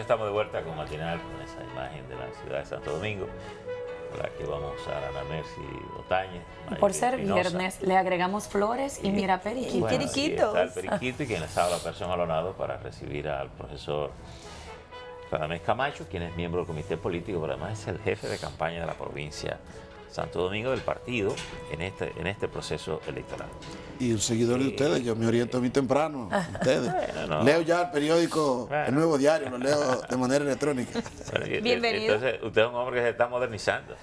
estamos de vuelta con Matinal, con esa imagen de la ciudad de Santo Domingo. La que vamos a Ana Mercy Otañez. Por ser viernes, le agregamos flores y, mira periquito. periquitos. periquito y quien les la persona Alonado, para recibir al profesor Radamés Camacho, quien es miembro del Comité Político, pero además es el jefe de campaña de la provincia Santo Domingo del partido en este, en este proceso electoral. Y un seguidor de ustedes, yo me oriento muy temprano, ustedes. Leo ya el periódico, el nuevo diario, lo leo de manera electrónica. Bienvenido. Entonces, usted es un hombre que se está modernizando.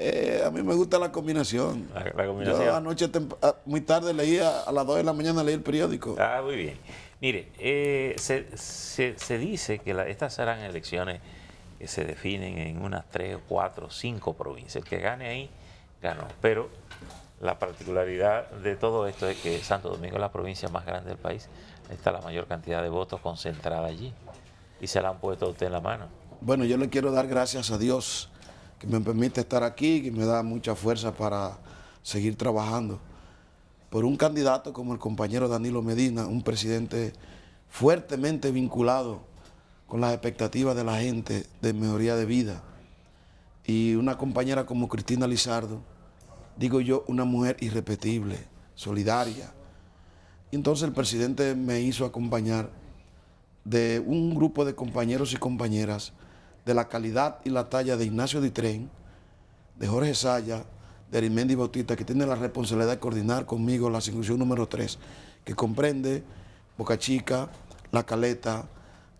Eh, a mí me gusta la combinación. La, combinación. Yo anoche, ah, muy tarde, leía, a las 2 de la mañana leí el periódico. Ah, muy bien. Mire, eh, se, dice que estas serán elecciones que se definen en unas tres, cuatro, cinco provincias. El que gane ahí, ganó. Pero la particularidad de todo esto es que Santo Domingo es la provincia más grande del país. Está la mayor cantidad de votos concentrada allí. Y se la han puesto usted en la mano. Bueno, yo le quiero dar gracias a Dios que me permite estar aquí, que me da mucha fuerza para seguir trabajando. Por un candidato como el compañero Danilo Medina, un presidente fuertemente vinculado con las expectativas de la gente de mejoría de vida. Y una compañera como Cristina Lizardo, digo yo, una mujer irrepetible, solidaria. Y entonces el presidente me hizo acompañar de un grupo de compañeros y compañeras de la calidad y la talla de Ignacio Ditren, de Jorge Saya, de Arimendi Bautista, que tiene la responsabilidad de coordinar conmigo la circunscripción número 3, que comprende Boca Chica, La Caleta,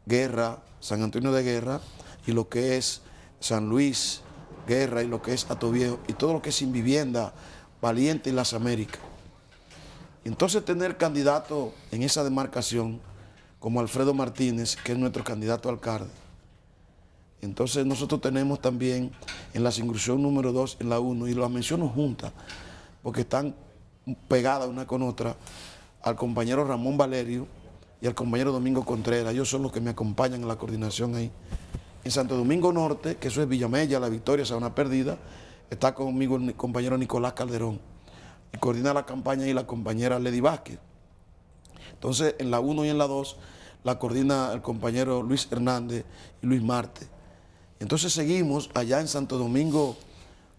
Guerra, San Antonio de Guerra, y lo que es San Luis, Guerra, y lo que es Atoviejo, y todo lo que es sin vivienda, Valiente y las Américas. Entonces tener candidato en esa demarcación como Alfredo Martínez, que es nuestro candidato alcalde. Entonces nosotros tenemos también en la incursión número 2, en la 1, y las menciono juntas, porque están pegadas una con otra, al compañero Ramón Valerio, y el compañero Domingo Contreras. Ellos son los que me acompañan en la coordinación ahí. En Santo Domingo Norte, que eso es Villamella, La Victoria, una Perdida, está conmigo el compañero Nicolás Calderón. Y coordina la campaña y la compañera Lady Vázquez. Entonces, en la 1 y en la 2 la coordina el compañero Luis Hernández y Luis Marte. Entonces seguimos allá en Santo Domingo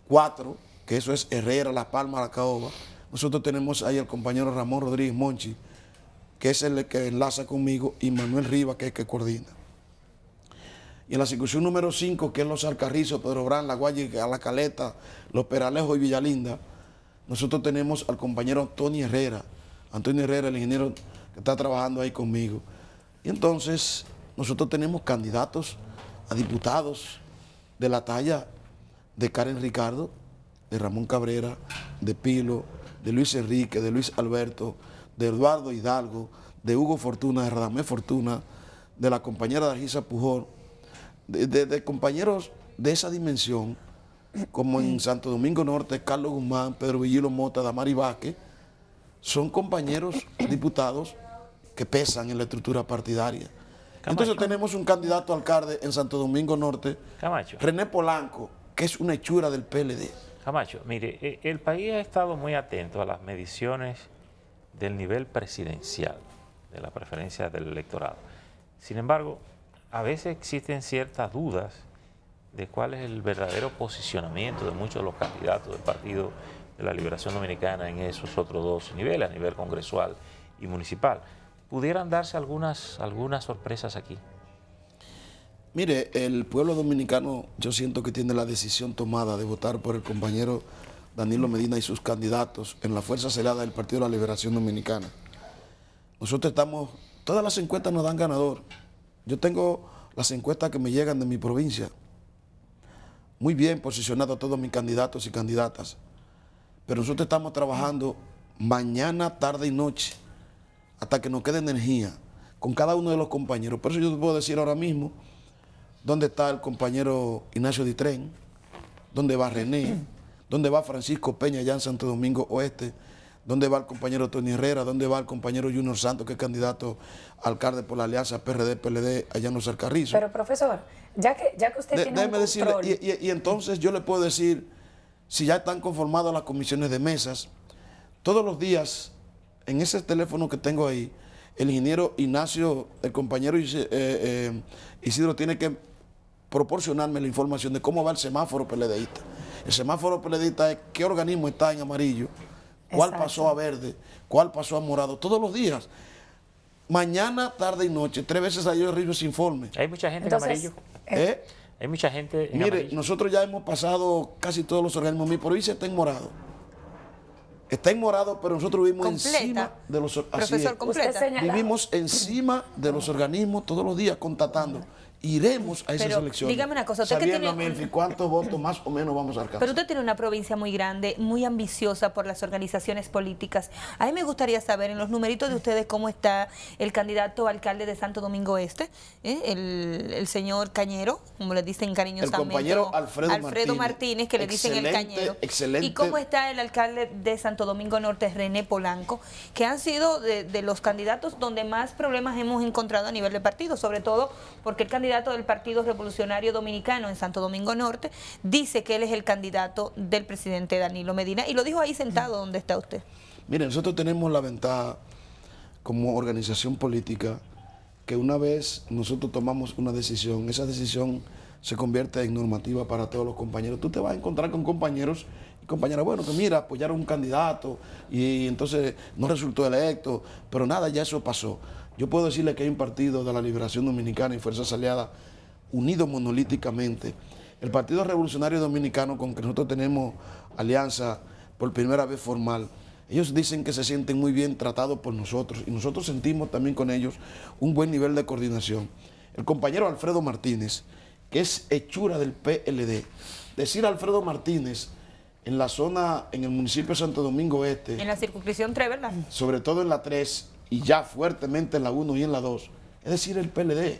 4, que eso es Herrera, La Palma, La Caoba. Nosotros tenemos ahí al compañero Ramón Rodríguez Monchi, que es el que enlaza conmigo, y Manuel Rivas, que es el que coordina. Y en la circunscripción número 5, que es Los Alcarrizos, Pedro Brán, La Guaya, La Caleta, Los Peralejos y Villalinda, nosotros tenemos al compañero Tony Herrera, Antonio Herrera, el ingeniero que está trabajando ahí conmigo. Y entonces nosotros tenemos candidatos a diputados de la talla de Karen Ricardo, de Ramón Cabrera, de Pilo, de Luis Enrique, de Luis Alberto, de Eduardo Hidalgo, de Hugo Fortuna, de Radamé Fortuna, de la compañera Dargisa Pujol, de, compañeros de esa dimensión, como en Santo Domingo Norte, Carlos Guzmán, Pedro Villilo Mota, Damari Vázquez, son compañeros diputados que pesan en la estructura partidaria. Entonces tenemos un candidato alcalde en Santo Domingo Norte, René Polanco, que es una hechura del PLD. Camacho, mire, e, el país ha estado muy atento a las mediciones del nivel presidencial, de la preferencia del electorado. Sin embargo, a veces existen ciertas dudas de cuál es el verdadero posicionamiento de muchos de los candidatos del Partido de la Liberación Dominicana en esos otros dos niveles, a nivel congresual y municipal. ¿Pudieran darse algunas, algunas sorpresas aquí? Mire, el pueblo dominicano yo siento que tiene la decisión tomada de votar por el compañero Danilo Medina y sus candidatos en la Fuerza Celada del Partido de la Liberación Dominicana. Nosotros estamos, todas las encuestas nos dan ganador. Yo tengo las encuestas que me llegan de mi provincia. Muy bien posicionados todos mis candidatos y candidatas. Pero nosotros estamos trabajando mañana, tarde y noche hasta que nos quede energía con cada uno de los compañeros. Por eso yo te puedo decir ahora mismo dónde está el compañero Ignacio Ditren, dónde va René, ¿Dónde va Francisco Peña allá en Santo Domingo Oeste? ¿Dónde va el compañero Tony Herrera? ¿Dónde va el compañero Junior Santos, que es candidato alcalde por la alianza PRD-PLD allá en Los Pero, profesor, ya que, usted tiene un decirle, y, entonces yo le puedo decir, si ya están conformadas las comisiones de mesas, todos los días, en ese teléfono que tengo ahí, el ingeniero Ignacio, el compañero eh, eh, Isidro, tiene que proporcionarme la información de cómo va el semáforo PLDista el semáforo periodista es qué organismo está en amarillo, cuál pasó a verde, cuál pasó a morado, todos los días. Mañana, tarde y noche, tres veces a el río ese informe. Hay mucha gente en amarillo. Eh, ¿Eh? Hay mucha gente en Mire, nosotros ya hemos pasado casi todos los organismos. Mi provincia está en morado. Está en morado, pero nosotros vivimos encima de los así es, Vivimos encima de los organismos todos los días, contatando iremos a esas elecciones. Dígame una cosa, usted tiene... cuántos votos más o menos vamos a alcanzar. Pero usted tiene una provincia muy grande, muy ambiciosa por las organizaciones políticas. A mí me gustaría saber en los numeritos de ustedes cómo está el candidato alcalde de Santo Domingo Este, ¿eh? el, señor Cañero, como le dicen cariñosamente. El compañero Alfredo, Martínez, que le dicen el Cañero. Excelente. Y cómo está el alcalde de Santo Domingo Norte, René Polanco, que han sido de los candidatos donde más problemas hemos encontrado a nivel de partido, sobre todo porque el candidato candidato del Partido Revolucionario Dominicano en Santo Domingo Norte, dice que él es el candidato del presidente Danilo Medina y lo dijo ahí sentado mm. donde está usted. Mire, nosotros tenemos la ventaja como organización política que una vez nosotros tomamos una decisión, esa decisión se convierte en normativa para todos los compañeros. Tú te vas a encontrar con compañeros y compañeras, bueno, que mira, apoyaron un candidato y entonces no resultó electo, pero nada, ya eso pasó. Yo puedo decirle que hay un partido de la Liberación Dominicana y Fuerzas Aliadas unido monolíticamente. El Partido Revolucionario Dominicano, con que nosotros tenemos alianza por primera vez formal, ellos dicen que se sienten muy bien tratados por nosotros y nosotros sentimos también con ellos un buen nivel de coordinación. El compañero Alfredo Martínez, que es hechura del PLD, decir Alfredo Martínez en la zona, en el municipio Santo Domingo Este. En la circunscripción 3, ¿verdad? Sobre todo en la 3, y ya fuertemente en la 1 y en la 2, es decir, el PLD.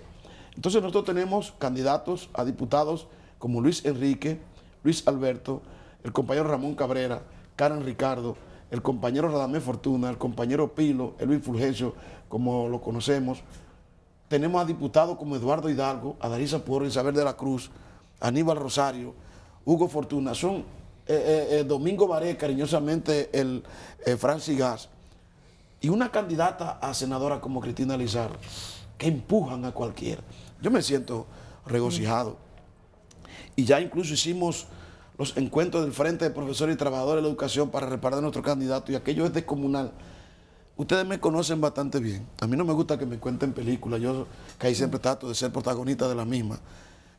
Entonces nosotros tenemos candidatos a diputados como Luis Enrique, Luis Alberto, el compañero Ramón Cabrera, Karen Ricardo, el compañero Radamé Fortuna, el compañero Pilo, el Luis Fulgencio, como lo conocemos. Tenemos a diputados como Eduardo Hidalgo, a Darisa Pueblo, Isabel de la Cruz, Aníbal Rosario, Hugo Fortuna. Son eh, eh, eh, Domingo Baré, cariñosamente el Francis Gas y una candidata a senadora como Cristina Lizar, que empujan a cualquiera. Yo me siento regocijado. Y ya incluso hicimos los encuentros del Frente de Profesores y Trabajadores de la Educación para reparar a nuestro candidato y aquello es descomunal. Ustedes me conocen bastante bien. A mí no me gusta que me cuenten películas. Yo que ahí siempre trato de ser protagonista de la misma.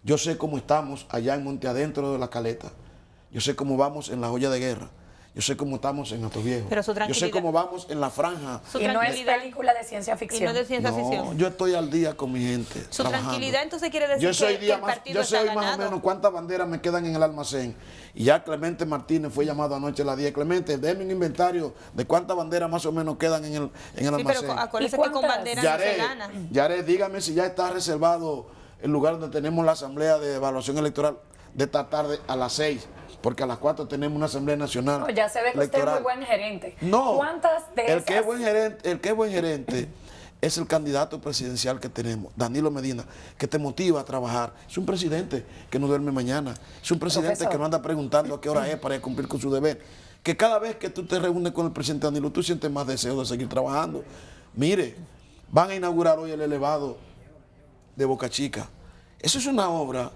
Yo sé cómo estamos allá en Monte Adentro de la Caleta. Yo sé cómo vamos en la olla de guerra. Yo sé cómo estamos en nuestro viejo. Pero su yo sé cómo vamos en la franja. Su y no es película de ciencia ficción. no de ciencia ficción. yo estoy al día con mi gente. Su tranquilidad entonces quiere decir yo soy que, día el Yo sé más o menos cuántas banderas me quedan en el almacén. Y ya Clemente Martínez fue llamado anoche a las 10. Clemente, déme un inventario de cuántas banderas más o menos quedan en el, en el sí, almacén. pero acuérdese que con banderas no se gana. Yaré, dígame si ya está reservado el lugar donde tenemos la asamblea de evaluación electoral de esta tarde a las 6 porque a las 4 tenemos una Asamblea Nacional. ya se ve que usted es muy buen gerente. No. ¿Cuántas de el Que es buen gerente, el es buen gerente es el candidato presidencial que tenemos, Danilo Medina, que te motiva a trabajar. Es un presidente que no duerme mañana. Es un presidente que no anda preguntando a qué hora es para cumplir con su deber. Que cada vez que tú te reúnes con el presidente Danilo, tú sientes más deseo de seguir trabajando. Mire, van a inaugurar hoy el elevado de Boca Chica. Eso es una obra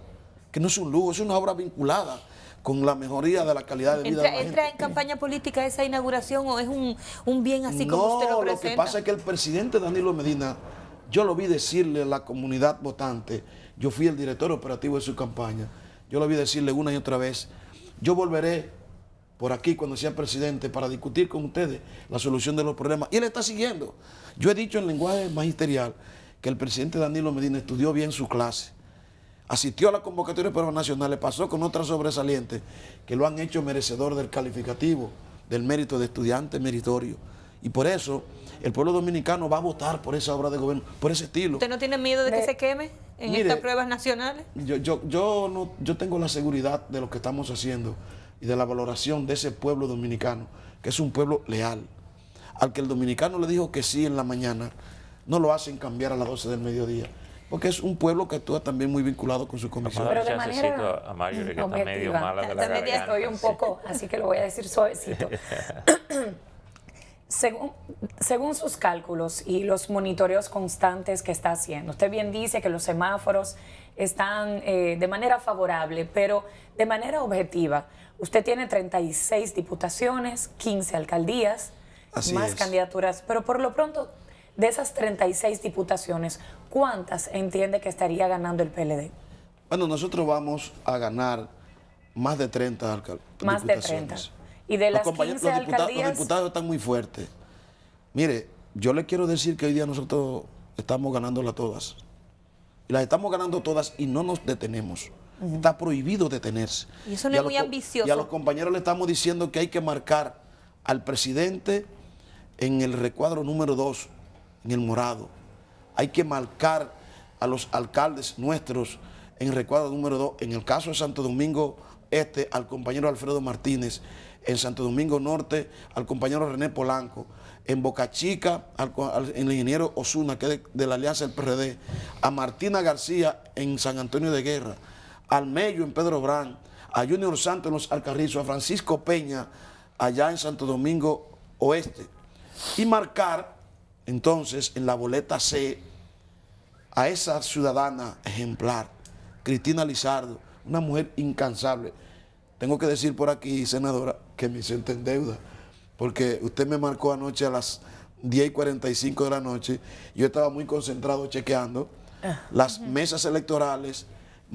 que no es un lujo, es una obra vinculada con la mejoría de la calidad de vida entra, de la gente. ¿Entra en campaña política esa inauguración o es un, bien así como usted lo presenta? lo que pasa es que el presidente Danilo Medina, yo lo vi decirle a la comunidad votante, yo fui el director operativo de su campaña, yo lo vi decirle una y otra vez, yo volveré por aquí cuando sea presidente para discutir con ustedes la solución de los problemas. Y él está siguiendo. Yo he dicho en lenguaje magisterial que el presidente Danilo Medina estudió bien su clase asistió a la convocatoria de pruebas nacionales, pasó con otras sobresalientes que lo han hecho merecedor del calificativo, del mérito de estudiante meritorio. Y por eso el pueblo dominicano va a votar por esa obra de gobierno, por ese estilo. ¿Usted no tiene miedo de que se queme en estas pruebas nacionales? Yo, yo, yo, no, yo tengo la seguridad de lo que estamos haciendo y de la valoración de ese pueblo dominicano, que es un pueblo leal. Al que el dominicano le dijo que sí en la mañana, no lo hacen cambiar a las 12 del mediodía porque es un pueblo que actúa también muy vinculado con su comisión. Pero de manera a medio mala de la También estoy un poco, así que lo voy a decir suavecito. Según, según, sus cálculos y los monitoreos constantes que está haciendo, usted bien dice que los semáforos están eh, de manera favorable, pero de manera objetiva, usted tiene 36 diputaciones, 15 alcaldías, más candidaturas, pero por lo pronto, de esas 36 diputaciones, ¿cuántas entiende que estaría ganando el PLD? Bueno, nosotros vamos a ganar más de 30 alcaldes. Más de 30. Y de las los 15 los diputados, los diputados están muy fuertes. Mire, yo le quiero decir que hoy día nosotros estamos ganándolas todas. Y las estamos ganando todas y no nos detenemos. Está prohibido detenerse. Y eso no es muy ambicioso. Y a los compañeros le estamos diciendo que hay que marcar al presidente en el recuadro número 2, en el morado. Hay que marcar a los alcaldes nuestros en recuadro número 2, en el caso de Santo Domingo Este, al compañero Alfredo Martínez, en Santo Domingo Norte, al compañero René Polanco, en Boca Chica, al, ingeniero Osuna, que es de, la Alianza del PRD, a Martina García en San Antonio de Guerra, al Mello en Pedro Brán, a Junior Santos en Los Alcarrizos, a Francisco Peña allá en Santo Domingo Oeste, y marcar entonces, en la boleta C, a esa ciudadana ejemplar, Cristina Lizardo, una mujer incansable. Tengo que decir por aquí, senadora, que me siento en deuda, porque usted me marcó anoche a las 10 y 45 de la noche, yo estaba muy concentrado chequeando ah, las mesas electorales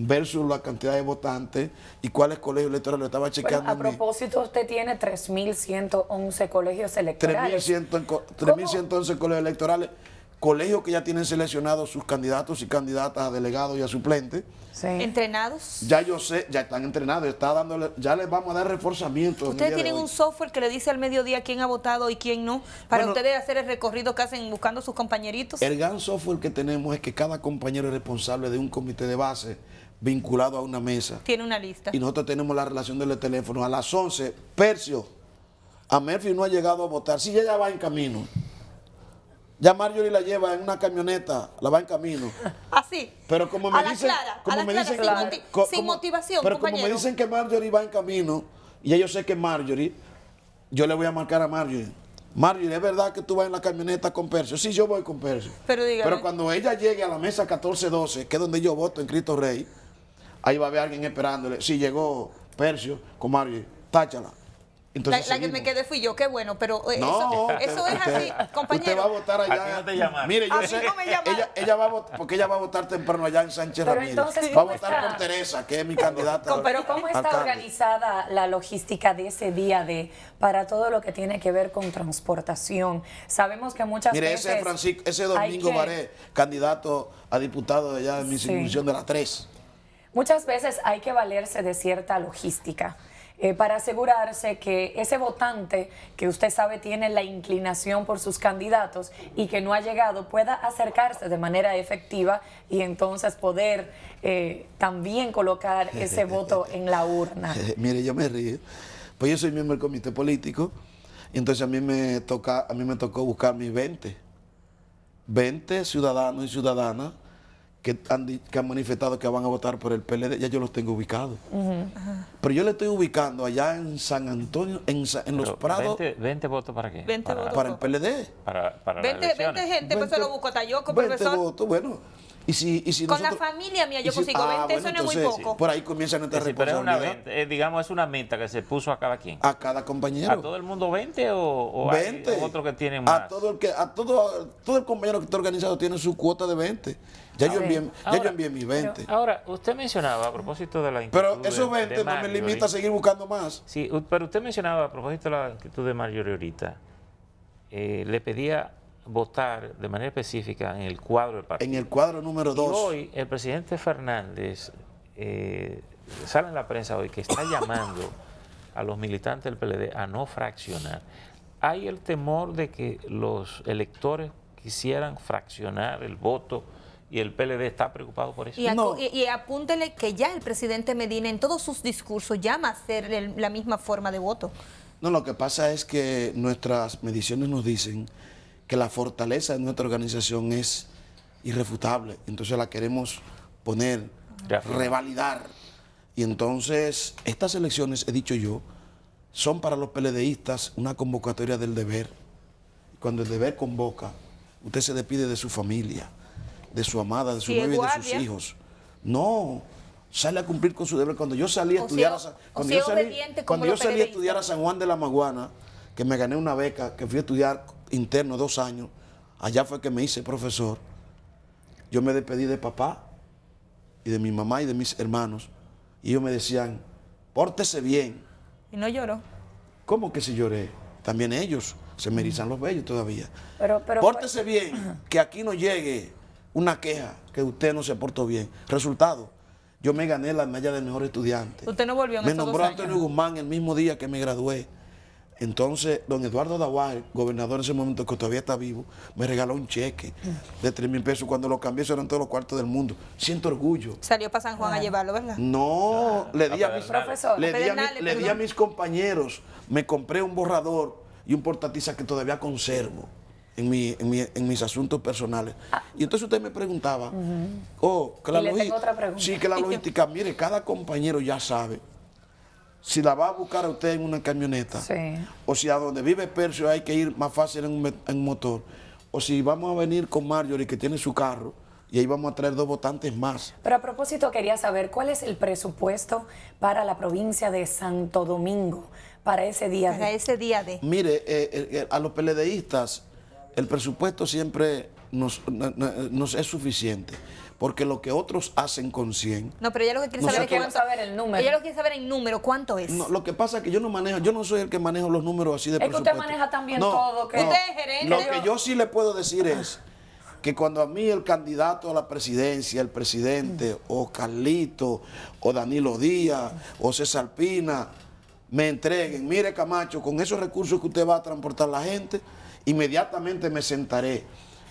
versus la cantidad de votantes y cuáles colegios electorales lo estaba chequeando. a propósito, usted tiene 3.111 colegios electorales. 3.111 colegios electorales, colegios que ya tienen seleccionados sus candidatos y candidatas a delegados y a suplentes. Sí. ¿Entrenados? Ya yo sé, ya están entrenados, está dándole, ya les vamos a dar reforzamiento. Ustedes tienen un software que le dice al mediodía quién ha votado y quién no, para ustedes hacer el recorrido que hacen buscando sus compañeritos. El gran software que tenemos es que cada compañero es responsable de un comité de base vinculado a una mesa. Tiene una lista. Y nosotros tenemos la relación del teléfono A las 11, Percio, a Murphy no ha llegado a votar. sí, ella va en camino. Ya Marjorie la lleva en una camioneta, la va en camino. Así. Ah, pero como me dicen, sin, motivación, Pero como me dicen que Marjorie va en camino, y ellos sé que Marjorie, yo le voy a marcar a Marjorie. Marjorie, ¿es verdad que tú vas en la camioneta con Percio? Sí, yo voy con Percio. Pero, pero cuando ella llegue a la mesa 1412, que es donde yo voto en Cristo Rey, ahí va a haber alguien esperándole. Si llegó Percio con Mario, táchala. Entonces, la, que me quedé fui yo, qué bueno, pero eh, no, eso, eso, es así, compañero. Usted va a votar allá. Mire, yo sé, ella, va a votar, porque ella va a votar temprano allá en Sánchez pero Ramírez. Entonces, va a votar por Teresa, que es mi candidata. pero ¿cómo está organizada la logística de ese día de para todo lo que tiene que ver con transportación? Sabemos que muchas Mire, veces ese ese Domingo Baré, candidato a diputado de allá de mi circunscripción de las tres Muchas veces hay que valerse de cierta logística. Eh, para asegurarse que ese votante que usted sabe tiene la inclinación por sus candidatos y que no ha llegado pueda acercarse de manera efectiva y entonces poder eh, también colocar ese voto en la urna. Eh, mire, yo me río, pues yo soy miembro del comité político, y entonces a mí me, toca, a mí me tocó buscar mis 20, 20 ciudadanos y ciudadanas que han, que han manifestado que van a votar por el PLD, ya yo los tengo ubicados. Pero yo le estoy ubicando allá en San Antonio, en, en Los Prados. 20, 20, votos para qué? 20 para, votos para, el PLD. Para, para 20, 20 gente, pues se lo busco Tayoco, 20 profesor. votos, bueno. Con la familia mía yo consigo 20, eso no es muy poco. Por ahí comienza a sí, eh, digamos, es una meta que se puso a cada quien. A cada compañero. ¿A todo el mundo 20 o, 20, hay otro que tiene más? A todo el, que, a todo, todo el compañero que está organizado tiene su cuota de 20. Ya, yo envié, 20. ahora, usted mencionaba a propósito de la Pero esos 20 no me limita a seguir buscando más. Sí, pero usted mencionaba a propósito de la actitud de Marjorie ahorita. Eh, le pedía votar de manera específica en el cuadro del partido. En el cuadro número 2. Hoy el presidente Fernández eh, sale en la prensa hoy que está llamando a los militantes del PLD a no fraccionar. Hay el temor de que los electores quisieran fraccionar el voto y el PLD está preocupado por eso. Y, apúntele que ya el presidente Medina en todos sus discursos llama a hacer la misma forma de voto. No, lo que pasa es que nuestras mediciones nos dicen que la fortaleza de nuestra organización es irrefutable. Entonces la queremos poner, revalidar. Y entonces estas elecciones, he dicho yo, son para los peledeístas una convocatoria del deber. Cuando el deber convoca, usted se despide de su familia, de su amada, de su novia y de sus hijos. No, sale a cumplir con su deber. Cuando yo salí a estudiar cuando salí, cuando yo salí a estudiar a San Juan de la Maguana, que me gané una beca, que fui a estudiar interno dos años, allá fue que me hice profesor, yo me despedí de papá y de mi mamá y de mis hermanos. Y ellos me decían, pórtese bien. ¿Y no lloró? ¿Cómo que si lloré? También ellos se me los bellos todavía. pórtese bien, que aquí no llegue una queja que usted no se portó bien. Resultado, yo me gané la medalla del mejor estudiante. Usted no volvió en Me nombró Antonio Guzmán el mismo día que me gradué. Entonces, don Eduardo Dawal, gobernador en ese momento que todavía está vivo, me regaló un cheque mm. de 3 mil pesos. Cuando lo cambié, eso eran todos los cuartos del mundo. Siento orgullo. Salió para San Juan a ah. llevarlo, ¿verdad? No, ah, le di, a mis, le, di a, mis compañeros. Me compré un borrador y un portatiza que todavía conservo. En, mis asuntos personales. Ah. Y entonces usted me preguntaba, oh, que la logística. Sí, que la logística, mire, cada compañero ya sabe si la va a buscar a usted en una camioneta, o si a donde vive Percio hay que ir más fácil en un motor, o si vamos a venir con Marjorie que tiene su carro, y ahí vamos a traer dos votantes más. Pero a propósito, quería saber cuál es el presupuesto para la provincia de Santo Domingo, para ese día para ese día de... Mire, eh, eh, eh, a los peledeístas, el presupuesto siempre nos, no, es suficiente porque lo que otros hacen con 100. No, pero ella lo que quiere saber es cuánto, saber el número. Ella lo quiere saber en número, cuánto es. No, lo que pasa es que yo no manejo, yo no soy el que manejo los números así de Es que usted maneja también todo. Que usted es gerente. Lo que yo sí le puedo decir es que cuando a mí el candidato a la presidencia, el presidente, o Carlito, o Danilo Díaz, o César Pina, me entreguen, mire Camacho, con esos recursos que usted va a transportar la gente, inmediatamente me sentaré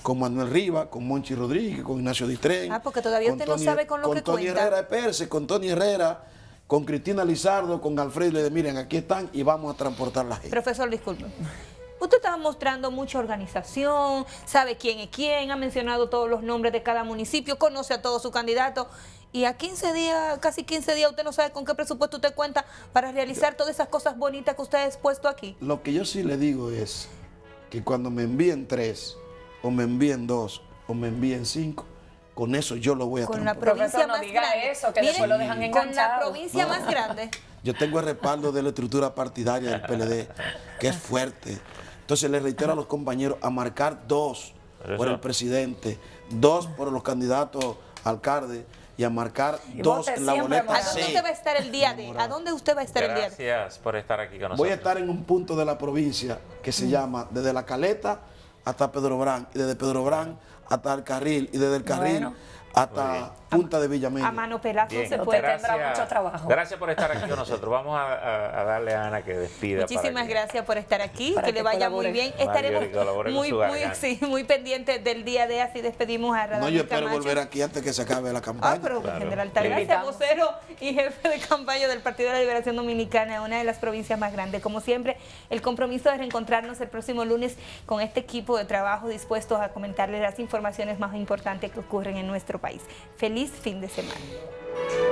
con Manuel Riva, con Monchi Rodríguez, con Ignacio Ditren... Ah, porque todavía usted no sabe con lo que cuenta. con Tony Herrera Herrera Perse, con Tony Herrera, con Cristina Lizardo, con Alfredo, miren, aquí están y vamos a transportar la gente. Profesor, disculpe. Usted está mostrando mucha organización, sabe quién es quién, ha mencionado todos los nombres de cada municipio, conoce a todos sus candidatos. Y a 15 días, casi 15 días, usted no sabe con qué presupuesto usted cuenta para realizar todas esas cosas bonitas que usted ha expuesto aquí. Lo que yo sí le digo es que cuando me envíen tres, o me envíen dos, o me envíen cinco, con eso yo lo voy a Con la provincia más grande. Eso, que lo dejan con la provincia más grande. Yo tengo el respaldo de la estructura partidaria del PLD, que es fuerte. Entonces le reitero a los compañeros a marcar dos por el presidente, dos por los candidatos alcalde y a marcar dos en la boleta. ¿A dónde usted va a estar el día de? ¿A dónde usted va a estar el día Gracias por estar aquí con nosotros. Voy a estar en un punto de la provincia que se mm. llama desde la Caleta hasta Pedro Brán, y desde Pedro Brán hasta el carril, y desde el carril hasta Punta de Villamil. A mano Pelazo se puede, gracias, tendrá mucho trabajo. Gracias por estar aquí con nosotros. Vamos a, darle a Ana que despida. Muchísimas gracias por estar aquí, que, le vaya muy bien. Estaremos muy, muy, pendientes del día de así despedimos a No, yo espero volver aquí antes que se acabe la campaña. Ah, pero claro. General vocero y jefe de campaña del Partido de la Liberación Dominicana, una de las provincias más grandes. Como siempre, el compromiso es reencontrarnos el próximo lunes con este equipo de trabajo dispuestos a comentarles las informaciones más importantes que ocurren en nuestro país. Feliz fin de semana.